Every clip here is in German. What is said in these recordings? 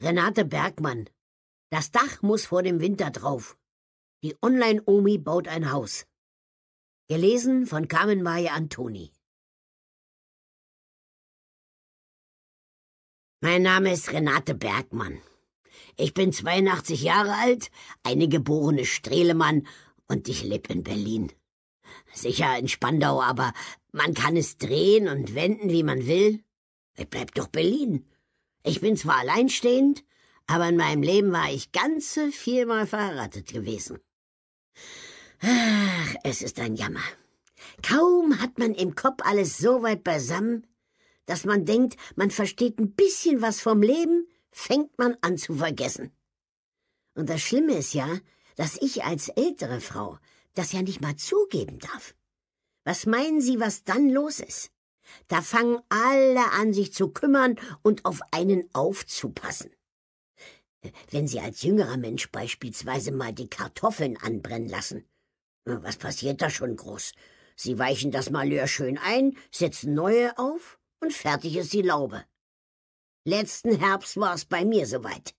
Renate Bergmann. Das Dach muss vor dem Winter drauf. Die Online-Omi baut ein Haus. Gelesen von Carmen Maye Antoni. Mein Name ist Renate Bergmann. Ich bin 82 Jahre alt, eine geborene Strehlemann und ich lebe in Berlin. Sicher in Spandau, aber man kann es drehen und wenden, wie man will. Ich bleib doch Berlin. Ich bin zwar alleinstehend, aber in meinem Leben war ich ganze viermal verheiratet gewesen. Ach, es ist ein Jammer. Kaum hat man im Kopf alles so weit beisammen, dass man denkt, man versteht ein bisschen was vom Leben, fängt man an zu vergessen. Und das Schlimme ist ja, dass ich als ältere Frau das ja nicht mal zugeben darf. Was meinen Sie, was dann los ist? Da fangen alle an, sich zu kümmern und auf einen aufzupassen. Wenn Sie als jüngerer Mensch beispielsweise mal die Kartoffeln anbrennen lassen, was passiert da schon groß? Sie weichen das Malheur schön ein, setzen neue auf und fertig ist die Laube. Letzten Herbst war es bei mir soweit.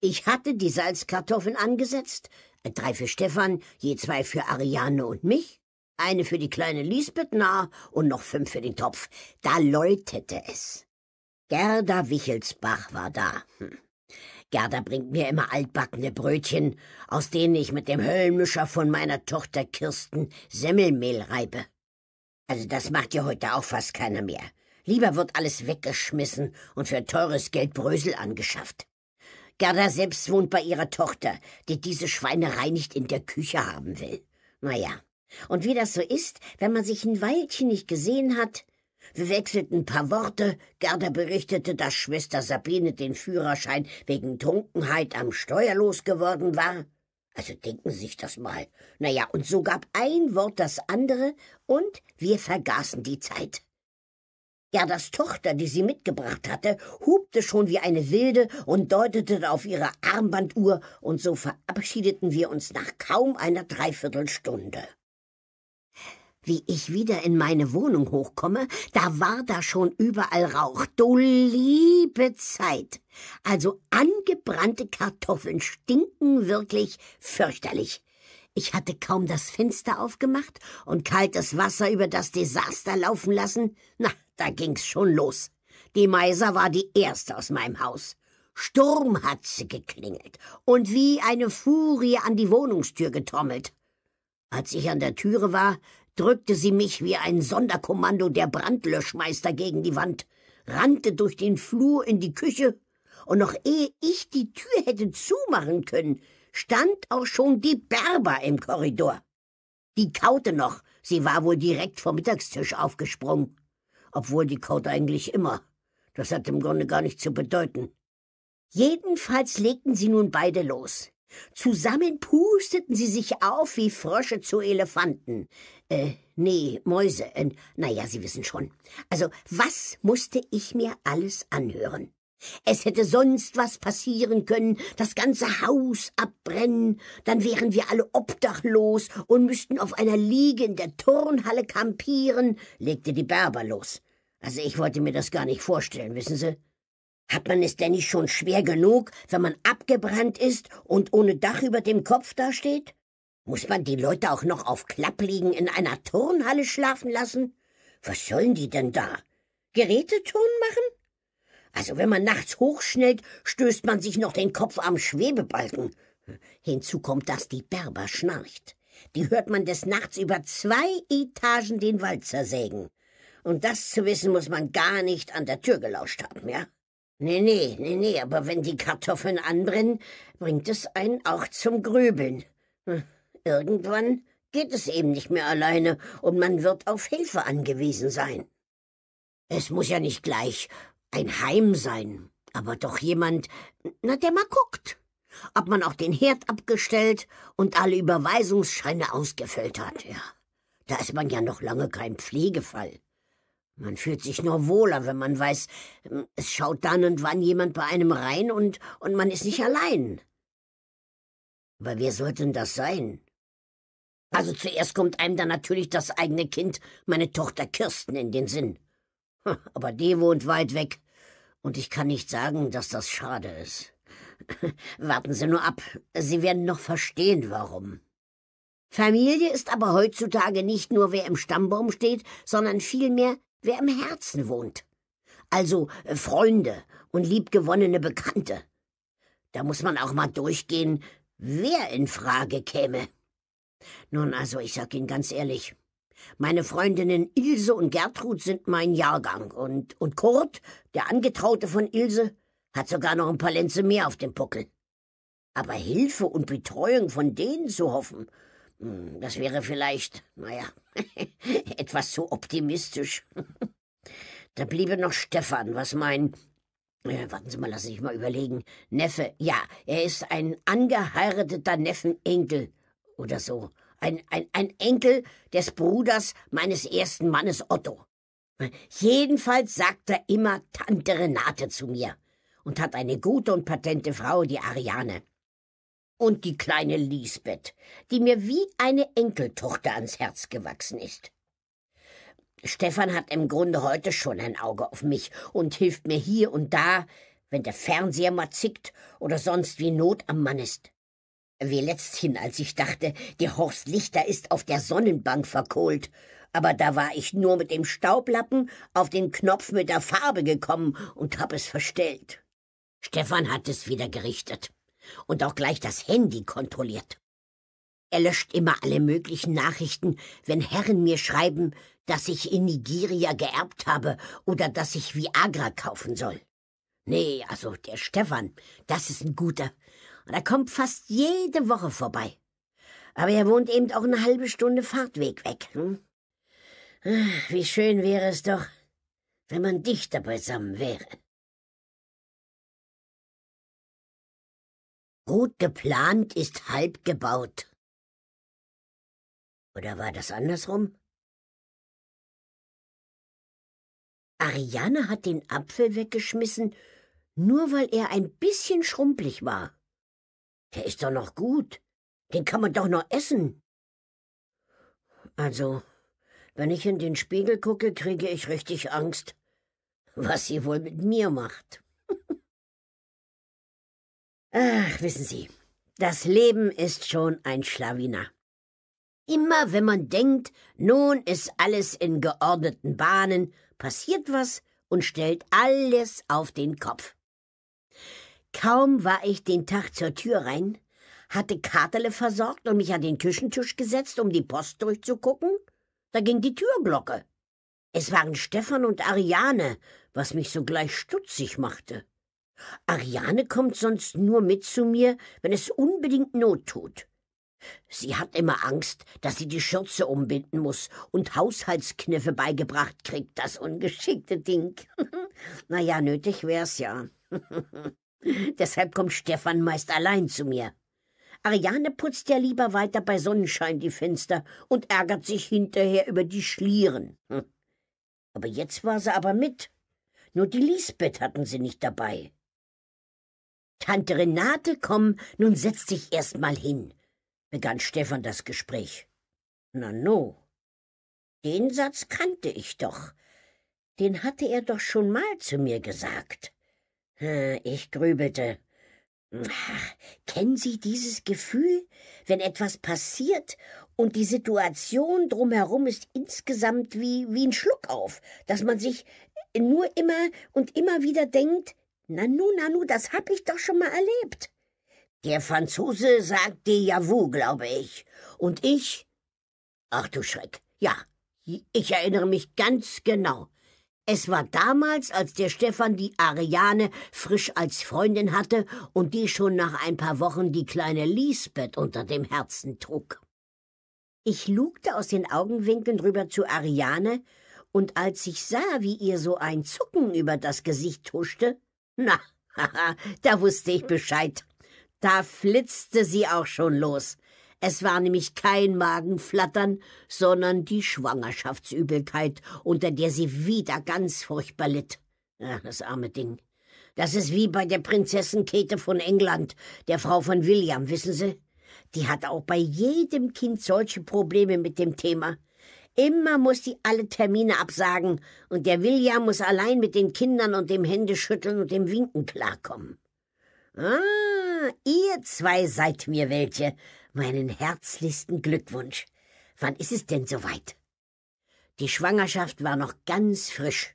Ich hatte die Salzkartoffeln angesetzt, drei für Stefan, je zwei für Ariane und mich, eine für die kleine Lisbeth nah und noch fünf für den Topf. Da läutete es. Gerda Wichelsbach war da. Hm. Gerda bringt mir immer altbackene Brötchen, aus denen ich mit dem Höllenmischer von meiner Tochter Kirsten Semmelmehl reibe. Also das macht ja heute auch fast keiner mehr. Lieber wird alles weggeschmissen und für teures Geld Brösel angeschafft. Gerda selbst wohnt bei ihrer Tochter, die diese Schweinerei nicht in der Küche haben will. Naja, und wie das so ist, wenn man sich ein Weilchen nicht gesehen hat, wir wechselten ein paar Worte, Gerda berichtete, dass Schwester Sabine den Führerschein wegen Trunkenheit am Steuer losgeworden war. Also denken Sie sich das mal. Naja, und so gab ein Wort das andere, und wir vergaßen die Zeit. Gerdas Tochter, die sie mitgebracht hatte, hubte schon wie eine Wilde und deutete auf ihre Armbanduhr, und so verabschiedeten wir uns nach kaum einer Dreiviertelstunde. Wie ich wieder in meine Wohnung hochkomme, da war da schon überall Rauch. Du liebe Zeit. Also angebrannte Kartoffeln stinken wirklich fürchterlich. Ich hatte kaum das Fenster aufgemacht und kaltes Wasser über das Desaster laufen lassen. Na, da ging's schon los. Die Meiser war die erste aus meinem Haus. Sturm hat sie geklingelt und wie eine Furie an die Wohnungstür getrommelt. Als ich an der Türe war, drückte sie mich wie ein Sonderkommando der Brandlöschmeister gegen die Wand, rannte durch den Flur in die Küche, und noch ehe ich die Tür hätte zumachen können, stand auch schon die Berber im Korridor. Die kaute noch, sie war wohl direkt vom Mittagstisch aufgesprungen. Obwohl die kaut eigentlich immer. Das hat im Grunde gar nichts zu bedeuten. Jedenfalls legten sie nun beide los. Zusammen pusteten sie sich auf wie Frösche zu Elefanten, äh, nee, Mäuse. Äh, naja, Sie wissen schon. Also, was musste ich mir alles anhören? Es hätte sonst was passieren können, das ganze Haus abbrennen, dann wären wir alle obdachlos und müssten auf einer Liege in der Turnhalle kampieren, legte die Berber los. Also ich wollte mir das gar nicht vorstellen, wissen Sie? Hat man es denn nicht schon schwer genug, wenn man abgebrannt ist und ohne Dach über dem Kopf dasteht? Muss man die Leute auch noch auf Klappliegen in einer Turnhalle schlafen lassen? Was sollen die denn da? Geräteton machen? Also wenn man nachts hochschnellt, stößt man sich noch den Kopf am Schwebebalken. Hinzu kommt, dass die Berber schnarcht. Die hört man des Nachts über zwei Etagen den Wald zersägen. Und das zu wissen, muss man gar nicht an der Tür gelauscht haben, ja? Nee, nee, nee, nee, aber wenn die Kartoffeln anbrennen, bringt es einen auch zum Grübeln. Hm. Irgendwann geht es eben nicht mehr alleine und man wird auf Hilfe angewiesen sein. Es muss ja nicht gleich ein Heim sein, aber doch jemand, na, der mal guckt, ob man auch den Herd abgestellt und alle Überweisungsscheine ausgefüllt hat, ja. Da ist man ja noch lange kein Pflegefall. Man fühlt sich nur wohler, wenn man weiß, hm, es schaut dann und wann jemand bei einem rein und, und man ist nicht allein. Aber wer soll denn das sein? Also zuerst kommt einem dann natürlich das eigene Kind, meine Tochter Kirsten, in den Sinn. Aber die wohnt weit weg. Und ich kann nicht sagen, dass das schade ist. Warten Sie nur ab. Sie werden noch verstehen, warum. Familie ist aber heutzutage nicht nur wer im Stammbaum steht, sondern vielmehr wer im Herzen wohnt. Also äh, Freunde und liebgewonnene Bekannte. Da muss man auch mal durchgehen, wer in Frage käme. Nun also, ich sag Ihnen ganz ehrlich, meine Freundinnen Ilse und Gertrud sind mein Jahrgang und, und Kurt, der Angetraute von Ilse, hat sogar noch ein paar Lenze mehr auf dem Puckel. Aber Hilfe und Betreuung von denen zu hoffen, hm, das wäre vielleicht, naja, etwas zu optimistisch. da bliebe noch Stefan, was mein äh, warten Sie mal, lass ich mal überlegen. Neffe, ja, er ist ein angeheirateter Neffenenkel oder so. Ein, ein, ein Enkel des Bruders meines ersten Mannes Otto. Jedenfalls sagt er immer Tante Renate zu mir und hat eine gute und patente Frau, die Ariane. Und die kleine Lisbeth, die mir wie eine Enkeltochter ans Herz gewachsen ist. Stefan hat im Grunde heute schon ein Auge auf mich und hilft mir hier und da, wenn der Fernseher mal zickt oder sonst wie Not am Mann ist wie letzthin, als ich dachte, der Horst Lichter ist auf der Sonnenbank verkohlt. Aber da war ich nur mit dem Staublappen auf den Knopf mit der Farbe gekommen und hab es verstellt. Stefan hat es wieder gerichtet und auch gleich das Handy kontrolliert. Er löscht immer alle möglichen Nachrichten, wenn Herren mir schreiben, dass ich in Nigeria geerbt habe oder dass ich Viagra kaufen soll. Nee, also der Stefan, das ist ein guter. Und er kommt fast jede Woche vorbei. Aber er wohnt eben auch eine halbe Stunde Fahrtweg weg. Hm? Ah, wie schön wäre es doch, wenn man dichter beisammen wäre. Gut geplant ist halb gebaut. Oder war das andersrum? Ariane hat den Apfel weggeschmissen, nur weil er ein bisschen schrumpelig war. Der ist doch noch gut. Den kann man doch noch essen. Also, wenn ich in den Spiegel gucke, kriege ich richtig Angst, was sie wohl mit mir macht. Ach, wissen Sie, das Leben ist schon ein Schlawiner. Immer wenn man denkt, nun ist alles in geordneten Bahnen, passiert was und stellt alles auf den Kopf. Kaum war ich den Tag zur Tür rein, hatte Katerle versorgt und mich an den Küchentisch gesetzt, um die Post durchzugucken. Da ging die Türglocke. Es waren Stefan und Ariane, was mich sogleich stutzig machte. Ariane kommt sonst nur mit zu mir, wenn es unbedingt Not tut. Sie hat immer Angst, dass sie die Schürze umbinden muss und Haushaltskniffe beigebracht kriegt, das ungeschickte Ding. Na ja, nötig wär's ja. Deshalb kommt Stefan meist allein zu mir. Ariane putzt ja lieber weiter bei Sonnenschein die Fenster und ärgert sich hinterher über die Schlieren. Hm. Aber jetzt war sie aber mit. Nur die Lisbeth hatten sie nicht dabei. Tante Renate, komm, nun setz dich erst mal hin, begann Stefan das Gespräch. Na no. Den Satz kannte ich doch. Den hatte er doch schon mal zu mir gesagt. Hm, ich grübelte. Ach, kennen Sie dieses Gefühl, wenn etwas passiert und die Situation drumherum ist insgesamt wie, wie ein Schluck auf, dass man sich nur immer und immer wieder denkt, Nanu, Nanu, das hab ich doch schon mal erlebt. Der Franzose sagt Déjà-vu, glaube ich. Und ich? Ach du Schreck, ja, ich erinnere mich ganz genau. Es war damals, als der Stefan die Ariane frisch als Freundin hatte und die schon nach ein paar Wochen die kleine Lisbeth unter dem Herzen trug. Ich lugte aus den Augenwinkeln rüber zu Ariane, und als ich sah, wie ihr so ein Zucken über das Gesicht huschte, na, haha, da wusste ich Bescheid. Da flitzte sie auch schon los. Es war nämlich kein Magenflattern, sondern die Schwangerschaftsübelkeit, unter der sie wieder ganz furchtbar litt. Ach, das arme Ding. Das ist wie bei der Prinzessin Käthe von England, der Frau von William, wissen Sie? Die hat auch bei jedem Kind solche Probleme mit dem Thema. Immer muss die alle Termine absagen und der William muss allein mit den Kindern und dem Händeschütteln und dem Winken klarkommen. Ah, ihr zwei seid mir welche, meinen herzlichsten Glückwunsch. Wann ist es denn soweit? Die Schwangerschaft war noch ganz frisch.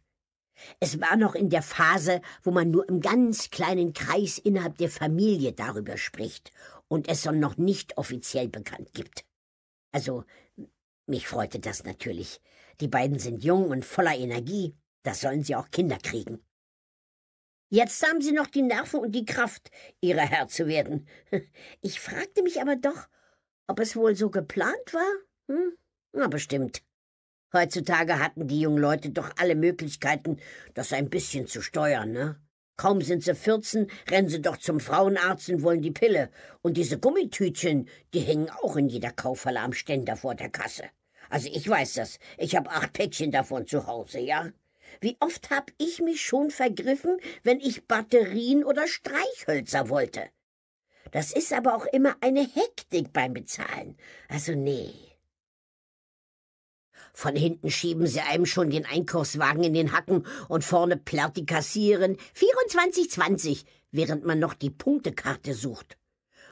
Es war noch in der Phase, wo man nur im ganz kleinen Kreis innerhalb der Familie darüber spricht und es dann noch nicht offiziell bekannt gibt. Also, mich freute das natürlich. Die beiden sind jung und voller Energie, das sollen sie auch Kinder kriegen. Jetzt haben sie noch die Nerven und die Kraft, ihrer Herr zu werden. Ich fragte mich aber doch, ob es wohl so geplant war? Hm? Na, bestimmt. Heutzutage hatten die jungen Leute doch alle Möglichkeiten, das ein bisschen zu steuern, ne? Kaum sind sie 14, rennen sie doch zum Frauenarzt und wollen die Pille. Und diese Gummitütchen, die hängen auch in jeder Kaufhalle am Ständer vor der Kasse. Also ich weiß das. Ich habe acht Päckchen davon zu Hause, ja? Wie oft hab ich mich schon vergriffen, wenn ich Batterien oder Streichhölzer wollte. Das ist aber auch immer eine Hektik beim Bezahlen. Also nee. Von hinten schieben sie einem schon den Einkaufswagen in den Hacken und vorne plärrt die Kassierin 24,20, während man noch die Punktekarte sucht.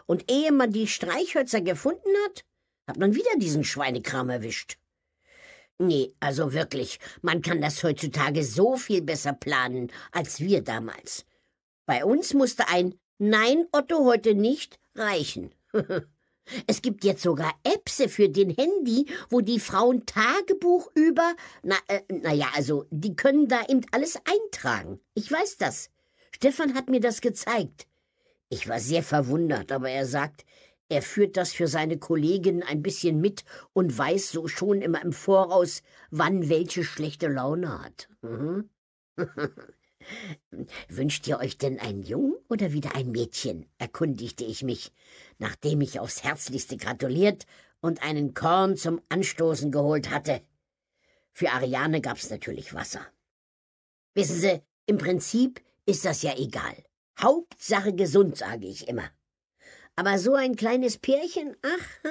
Und ehe man die Streichhölzer gefunden hat, hat man wieder diesen Schweinekram erwischt. Nee, also wirklich, man kann das heutzutage so viel besser planen als wir damals. Bei uns musste ein Nein, Otto, heute nicht reichen. es gibt jetzt sogar Apps für den Handy, wo die Frauen Tagebuch über. Na, äh, naja, also, die können da eben alles eintragen. Ich weiß das. Stefan hat mir das gezeigt. Ich war sehr verwundert, aber er sagt, er führt das für seine Kollegen ein bisschen mit und weiß so schon immer im Voraus, wann welche schlechte Laune hat. Mhm. Wünscht ihr euch denn einen Jungen oder wieder ein Mädchen? erkundigte ich mich, nachdem ich aufs Herzlichste gratuliert und einen Korn zum Anstoßen geholt hatte. Für Ariane gab's natürlich Wasser. Wissen Sie, im Prinzip ist das ja egal. Hauptsache gesund, sage ich immer. Aber so ein kleines Pärchen, ach,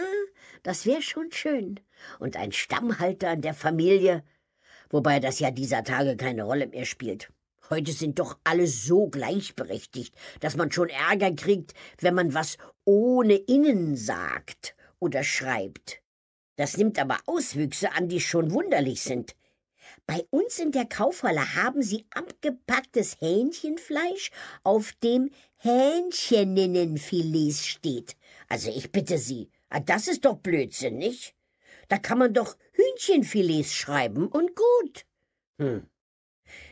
das wäre schon schön. Und ein Stammhalter in der Familie, wobei das ja dieser Tage keine Rolle mehr spielt. Heute sind doch alle so gleichberechtigt, dass man schon Ärger kriegt, wenn man was ohne innen sagt oder schreibt. Das nimmt aber Auswüchse an, die schon wunderlich sind. Bei uns in der Kaufhalle haben sie abgepacktes Hähnchenfleisch auf dem Hähncheninnenfilets steht. Also ich bitte Sie, ah, das ist doch Blödsinn, nicht? Da kann man doch Hühnchenfilets schreiben und gut. Hm.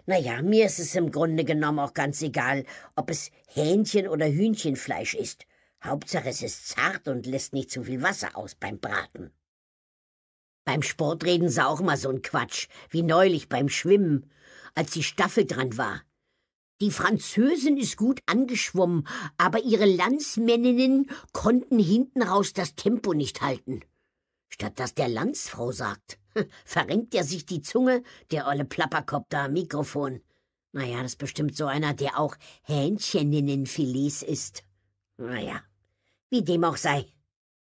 Na ja, mir ist es im Grunde genommen auch ganz egal, ob es Hähnchen oder Hühnchenfleisch ist. Hauptsache es ist zart und lässt nicht zu viel Wasser aus beim Braten. Beim Sport reden sie auch mal so ein Quatsch, wie neulich beim Schwimmen, als die Staffel dran war. Die Französin ist gut angeschwommen, aber ihre Landsmänninnen konnten hinten raus das Tempo nicht halten. Statt dass der Landsfrau sagt, verrenkt er sich die Zunge, der olle Plapperkopf da am Mikrofon. Naja, das ist bestimmt so einer, der auch Hähncheninnenfilets isst. Naja, wie dem auch sei.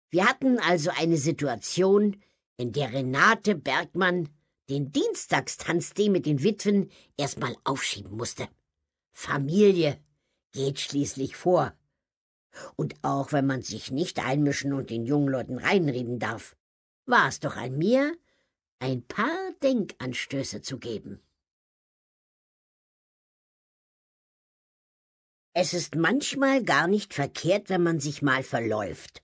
Wir hatten also eine Situation, in der Renate Bergmann den Dienstagstanz, den mit den Witwen, erstmal aufschieben musste. Familie geht schließlich vor. Und auch wenn man sich nicht einmischen und den jungen Leuten reinreden darf, war es doch an mir, ein paar Denkanstöße zu geben. Es ist manchmal gar nicht verkehrt, wenn man sich mal verläuft.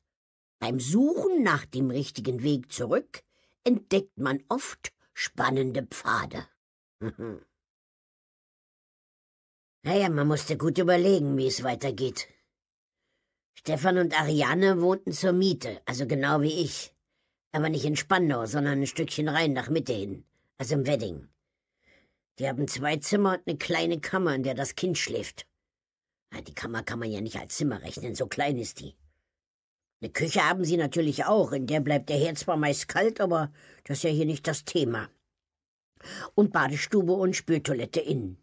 Beim Suchen nach dem richtigen Weg zurück entdeckt man oft spannende Pfade. Naja, man musste gut überlegen, wie es weitergeht. Stefan und Ariane wohnten zur Miete, also genau wie ich. Aber nicht in Spandau, sondern ein Stückchen rein nach Mitte hin, also im Wedding. Die haben zwei Zimmer und eine kleine Kammer, in der das Kind schläft. Ah, die Kammer kann man ja nicht als Zimmer rechnen, so klein ist die. Eine Küche haben sie natürlich auch, in der bleibt der Herd zwar meist kalt, aber das ist ja hier nicht das Thema. Und Badestube und Spültoilette innen.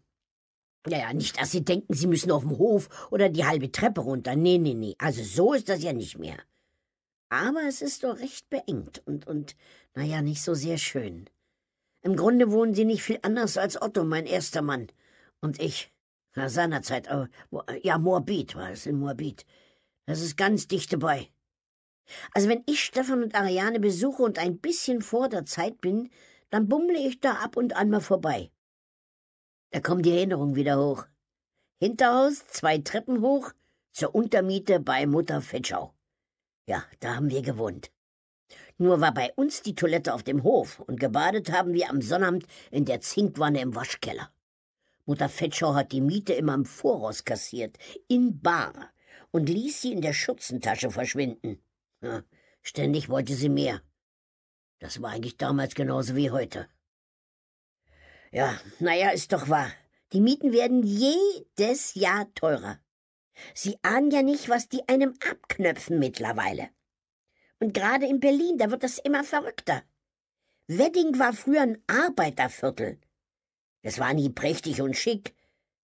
Ja, ja, nicht, dass Sie denken, Sie müssen auf dem Hof oder die halbe Treppe runter. Nee, nee, nee. Also so ist das ja nicht mehr. Aber es ist doch recht beengt und, und, naja, nicht so sehr schön. Im Grunde wohnen Sie nicht viel anders als Otto, mein erster Mann. Und ich. Na, seinerzeit. Äh, äh, ja, Moabit war es in Moabit. Das ist ganz dicht dabei. Also wenn ich Stefan und Ariane besuche und ein bisschen vor der Zeit bin, dann bummle ich da ab und an mal vorbei. Da kommen die Erinnerungen wieder hoch. Hinterhaus, zwei Treppen hoch, zur Untermiete bei Mutter Fetschau. Ja, da haben wir gewohnt. Nur war bei uns die Toilette auf dem Hof und gebadet haben wir am Sonnabend in der Zinkwanne im Waschkeller. Mutter Fetschau hat die Miete immer im Voraus kassiert, in Bar, und ließ sie in der Schürzentasche verschwinden. Ja, ständig wollte sie mehr. Das war eigentlich damals genauso wie heute. Ja, naja, ist doch wahr. Die Mieten werden jedes Jahr teurer. Sie ahnen ja nicht, was die einem abknöpfen mittlerweile. Und gerade in Berlin, da wird das immer verrückter. Wedding war früher ein Arbeiterviertel. Es war nie prächtig und schick,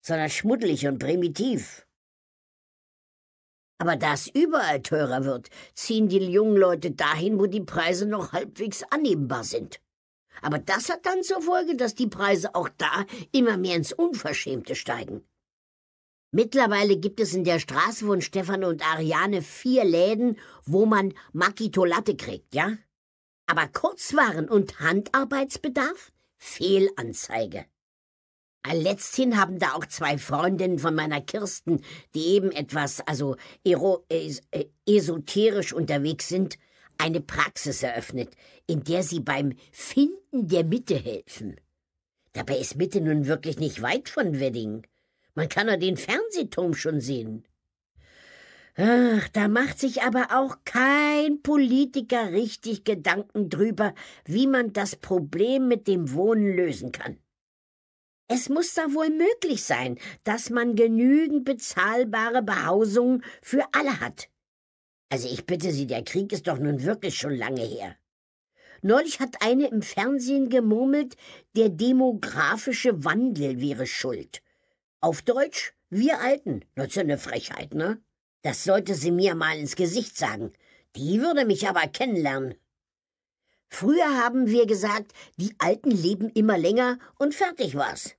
sondern schmuddelig und primitiv. Aber da es überall teurer wird, ziehen die jungen Leute dahin, wo die Preise noch halbwegs annehmbar sind. Aber das hat dann zur Folge, dass die Preise auch da immer mehr ins Unverschämte steigen. Mittlerweile gibt es in der Straße von Stefan und Ariane vier Läden, wo man Makito Latte kriegt, ja? Aber Kurzwaren und Handarbeitsbedarf? Fehlanzeige. Äh, letzthin haben da auch zwei Freundinnen von meiner Kirsten, die eben etwas, also ero, es, äh, esoterisch unterwegs sind, eine Praxis eröffnet, in der sie beim Finden der Mitte helfen. Dabei ist Mitte nun wirklich nicht weit von Wedding. Man kann ja den Fernsehturm schon sehen. Ach, da macht sich aber auch kein Politiker richtig Gedanken drüber, wie man das Problem mit dem Wohnen lösen kann. Es muss da wohl möglich sein, dass man genügend bezahlbare Behausungen für alle hat. Also ich bitte Sie, der Krieg ist doch nun wirklich schon lange her. Neulich hat eine im Fernsehen gemurmelt, der demografische Wandel wäre schuld. Auf Deutsch, wir Alten. Das ist ja eine Frechheit, ne? Das sollte sie mir mal ins Gesicht sagen. Die würde mich aber kennenlernen. Früher haben wir gesagt, die Alten leben immer länger und fertig war's.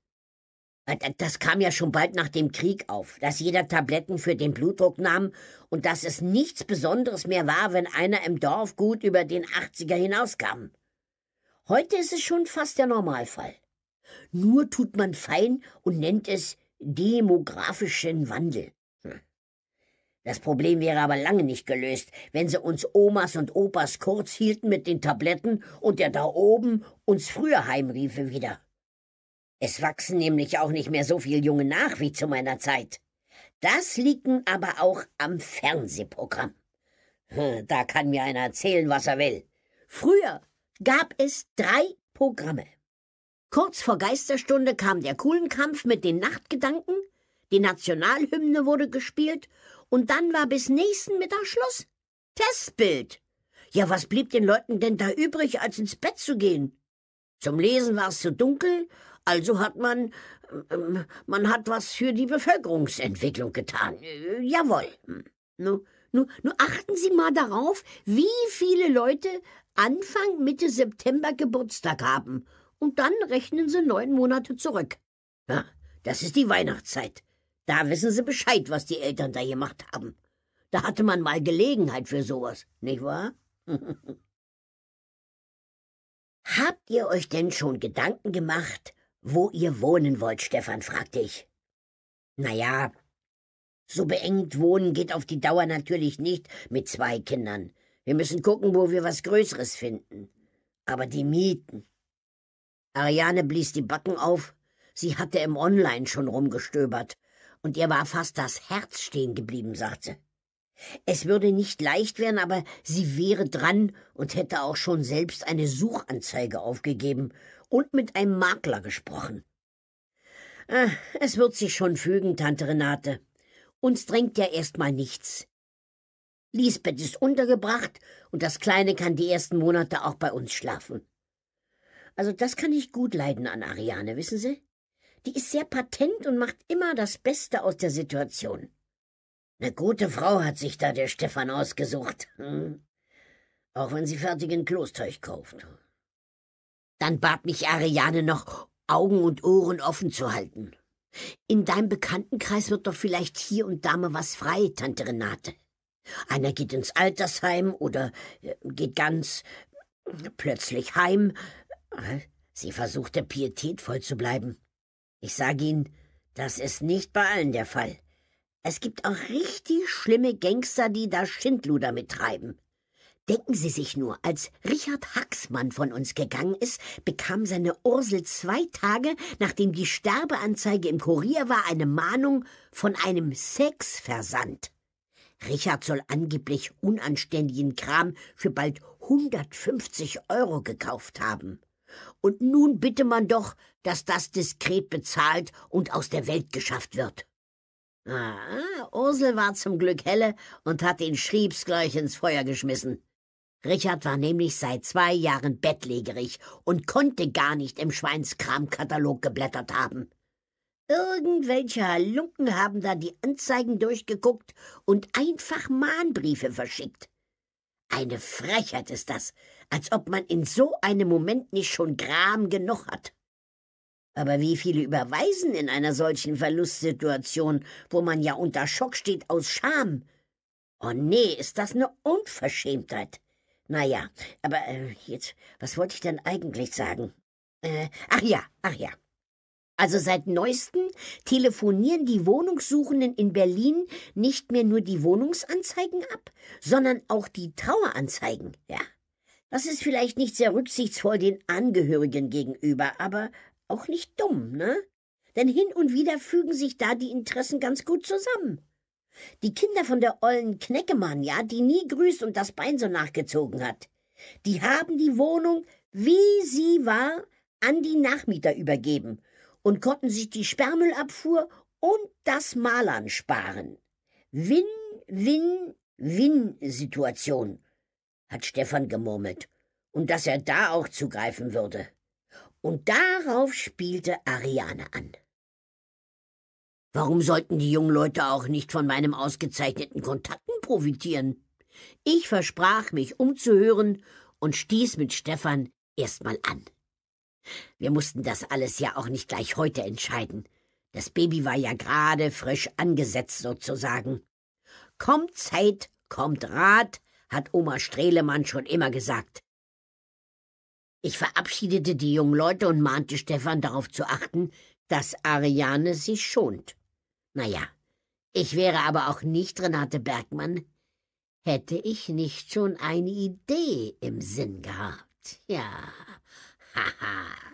Äh, das kam ja schon bald nach dem Krieg auf, dass jeder Tabletten für den Blutdruck nahm und dass es nichts Besonderes mehr war, wenn einer im Dorf gut über den 80er hinauskam. Heute ist es schon fast der Normalfall. Nur tut man fein und nennt es demografischen Wandel. Hm. Das Problem wäre aber lange nicht gelöst, wenn sie uns Omas und Opas kurz hielten mit den Tabletten und der da oben uns früher heimriefe wieder. Es wachsen nämlich auch nicht mehr so viele Junge nach wie zu meiner Zeit. Das liegen aber auch am Fernsehprogramm. Hm, da kann mir einer erzählen, was er will. Früher gab es drei Programme. Kurz vor Geisterstunde kam der Kuhlenkampf mit den Nachtgedanken, die Nationalhymne wurde gespielt und dann war bis nächsten Mittag Schluss. Testbild. Ja, was blieb den Leuten denn da übrig, als ins Bett zu gehen? Zum Lesen war es zu dunkel also hat man, ähm, man hat was für die Bevölkerungsentwicklung getan. Äh, jawohl. Nur, hm. nur, nur achten Sie mal darauf, wie viele Leute Anfang, Mitte September Geburtstag haben. Und dann rechnen Sie neun Monate zurück. Ja, das ist die Weihnachtszeit. Da wissen Sie Bescheid, was die Eltern da gemacht haben. Da hatte man mal Gelegenheit für sowas, nicht wahr? Habt ihr euch denn schon Gedanken gemacht, wo ihr wohnen wollt, Stefan, fragte ich. Na ja, so beengt wohnen geht auf die Dauer natürlich nicht mit zwei Kindern. Wir müssen gucken, wo wir was Größeres finden. Aber die Mieten. Ariane blies die Backen auf. Sie hatte im Online schon rumgestöbert. Und ihr war fast das Herz stehen geblieben, sagte. Es würde nicht leicht werden, aber sie wäre dran und hätte auch schon selbst eine Suchanzeige aufgegeben und mit einem Makler gesprochen. Ah, es wird sich schon fügen, Tante Renate. Uns drängt ja erstmal nichts. Lisbeth ist untergebracht und das Kleine kann die ersten Monate auch bei uns schlafen. Also das kann ich gut leiden an Ariane, wissen Sie? Die ist sehr patent und macht immer das Beste aus der Situation. Eine gute Frau hat sich da der Stefan ausgesucht. Hm? Auch wenn sie fertigen Klosteich kauft. Dann bat mich Ariane noch, Augen und Ohren offen zu halten. In deinem Bekanntenkreis wird doch vielleicht hier und da mal was frei, Tante Renate. Einer geht ins Altersheim oder äh, geht ganz äh, plötzlich heim. Äh, sie versuchte pietätvoll zu bleiben. Ich sage Ihnen, das ist nicht bei allen der Fall. Es gibt auch richtig schlimme Gangster, die da Schindluder mittreiben. Denken Sie sich nur, als Richard Haxmann von uns gegangen ist, bekam seine Ursel zwei Tage, nachdem die Sterbeanzeige im Kurier war, eine Mahnung von einem Sexversand. Richard soll angeblich unanständigen Kram für bald 150 Euro gekauft haben. Und nun bitte man doch, dass das diskret bezahlt und aus der Welt geschafft wird. Ah, Ursel war zum Glück helle und hat den Schriebs gleich ins Feuer geschmissen. Richard war nämlich seit zwei Jahren bettlägerig und konnte gar nicht im Schweinskramkatalog geblättert haben. Irgendwelche Halunken haben da die Anzeigen durchgeguckt und einfach Mahnbriefe verschickt. Eine Frechheit ist das, als ob man in so einem Moment nicht schon Gram genug hat. Aber wie viele überweisen in einer solchen Verlustsituation, wo man ja unter Schock steht aus Scham? Oh nee, ist das eine Unverschämtheit. Naja, aber äh, jetzt, was wollte ich denn eigentlich sagen? Äh, ach ja, ach ja. Also seit neuestem telefonieren die Wohnungssuchenden in Berlin nicht mehr nur die Wohnungsanzeigen ab, sondern auch die Traueranzeigen, ja. Das ist vielleicht nicht sehr rücksichtsvoll den Angehörigen gegenüber, aber auch nicht dumm, ne? Denn hin und wieder fügen sich da die Interessen ganz gut zusammen. Die Kinder von der ollen Kneckemann, ja, die nie grüßt und das Bein so nachgezogen hat, die haben die Wohnung, wie sie war, an die Nachmieter übergeben und konnten sich die Sperrmüllabfuhr und das Malern sparen. Win-win-win-Situation, hat Stefan gemurmelt. Und dass er da auch zugreifen würde und darauf spielte Ariane an. Warum sollten die jungen Leute auch nicht von meinem ausgezeichneten Kontakten profitieren? Ich versprach, mich umzuhören und stieß mit Stefan erstmal an. Wir mussten das alles ja auch nicht gleich heute entscheiden. Das Baby war ja gerade frisch angesetzt sozusagen. Kommt Zeit, kommt Rat, hat Oma Strehlemann schon immer gesagt. Ich verabschiedete die jungen Leute und mahnte Stefan darauf zu achten, dass Ariane sich schont. Naja, ich wäre aber auch nicht Renate Bergmann, hätte ich nicht schon eine Idee im Sinn gehabt. Ja, haha.